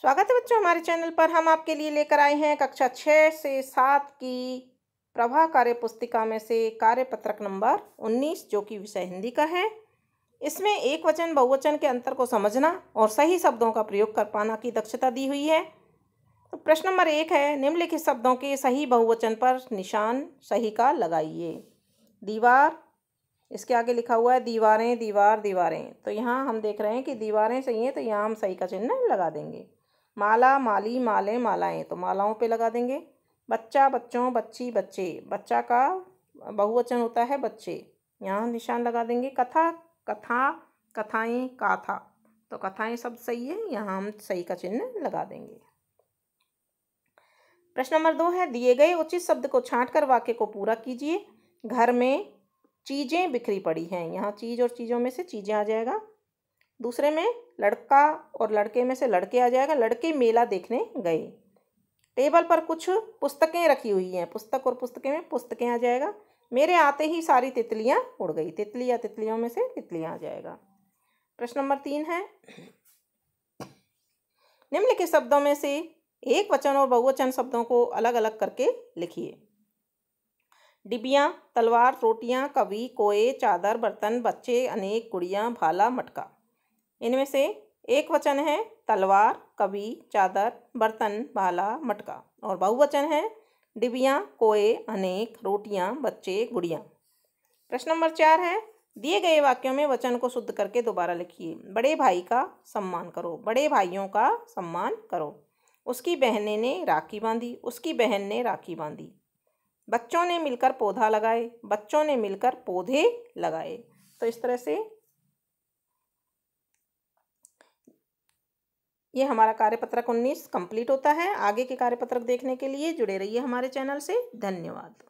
स्वागत है बच्चों हमारे चैनल पर हम आपके लिए लेकर आए हैं कक्षा छः से सात की प्रभा कार्य पुस्तिका में से कार्य पत्रक नंबर उन्नीस जो कि विषय हिंदी का है इसमें एक वचन बहुवचन के अंतर को समझना और सही शब्दों का प्रयोग कर पाना की दक्षता दी हुई है तो प्रश्न नंबर एक है निम्नलिखित शब्दों के सही बहुवचन पर निशान सही का लगाइए दीवार इसके आगे लिखा हुआ है दीवारें दीवार दीवारें तो यहाँ हम देख रहे हैं कि दीवारें सही हैं तो यहाँ हम सही का चिन्ह लगा देंगे माला माली माले मालाएं तो मालाओं पे लगा देंगे बच्चा बच्चों बच्ची बच्चे बच्चा का बहुवचन होता है बच्चे यहाँ निशान लगा देंगे कथा कथा कथाएं काथा तो कथाएं सब सही है यहाँ हम सही का चिन्ह लगा देंगे प्रश्न नंबर दो है दिए गए उचित शब्द को छाँट कर वाक्य को पूरा कीजिए घर में चीज़ें बिखरी पड़ी हैं यहाँ चीज़ और चीज़ों में से चीज़ें आ जाएगा दूसरे में लड़का और लड़के में से लड़के आ जाएगा लड़के मेला देखने गए टेबल पर कुछ पुस्तकें रखी हुई हैं पुस्तक और पुस्तकें में पुस्तकें आ जाएगा मेरे आते ही सारी तितलियाँ उड़ गई तितली या तितलियों में से तितलियाँ आ जाएगा प्रश्न नंबर तीन है निम्नलिखित शब्दों में से एक वचन और बहुवचन शब्दों को अलग अलग करके लिखिए डिबियाँ तलवार रोटियाँ कवि कोए चादर बर्तन बच्चे अनेक गुड़ियाँ भाला मटका इनमें से एक वचन है तलवार कवि चादर बर्तन भाला मटका और बहुवचन है डिबियाँ कोए अनेक रोटियाँ बच्चे गुड़िया प्रश्न नंबर चार है दिए गए वाक्यों में वचन को शुद्ध करके दोबारा लिखिए बड़े भाई का सम्मान करो बड़े भाइयों का सम्मान करो उसकी बहने ने राखी बांधी उसकी बहन ने राखी बांधी बच्चों ने मिलकर पौधा लगाए बच्चों ने मिलकर पौधे लगाए तो इस तरह से ये हमारा कार्यपत्रक उन्नीस कंप्लीट होता है आगे के कार्यपत्रक देखने के लिए जुड़े रहिए हमारे चैनल से धन्यवाद